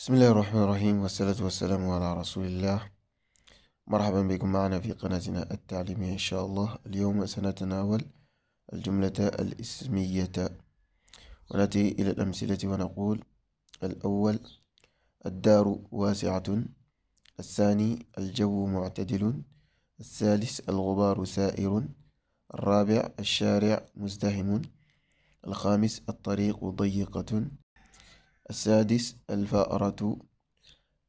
بسم الله الرحمن الرحيم والصلاة والسلام على رسول الله مرحبا بكم معنا في قناتنا التعليمية إن شاء الله اليوم سنتناول الجملة الاسمية ونأتي إلى الأمثلة ونقول الأول الدار واسعة الثاني الجو معتدل الثالث الغبار سائر الرابع الشارع مزدحم الخامس الطريق ضيقة السادس الفأرة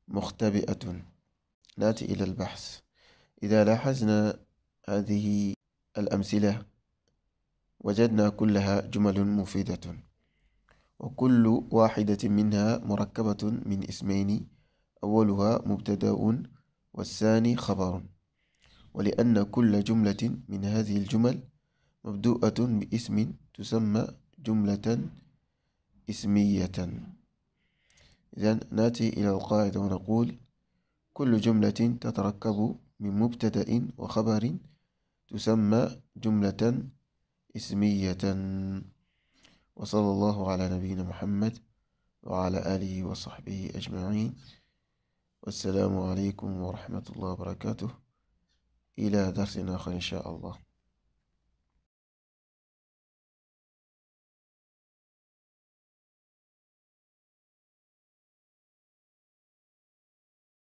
مختبئة نأتي إلى البحث إذا لاحظنا هذه الأمثلة وجدنا كلها جمل مفيدة وكل واحدة منها مركبة من اسمين أولها مبتدأ والثاني خبر ولأن كل جملة من هذه الجمل مبدوءة باسم تسمى جملة اسمية إذا نأتي إلى القاعدة ونقول كل جملة تتركب من مبتدأ وخبر تسمى جملة اسمية وصلى الله على نبينا محمد وعلى آله وصحبه أجمعين والسلام عليكم ورحمة الله وبركاته إلى درس آخر إن شاء الله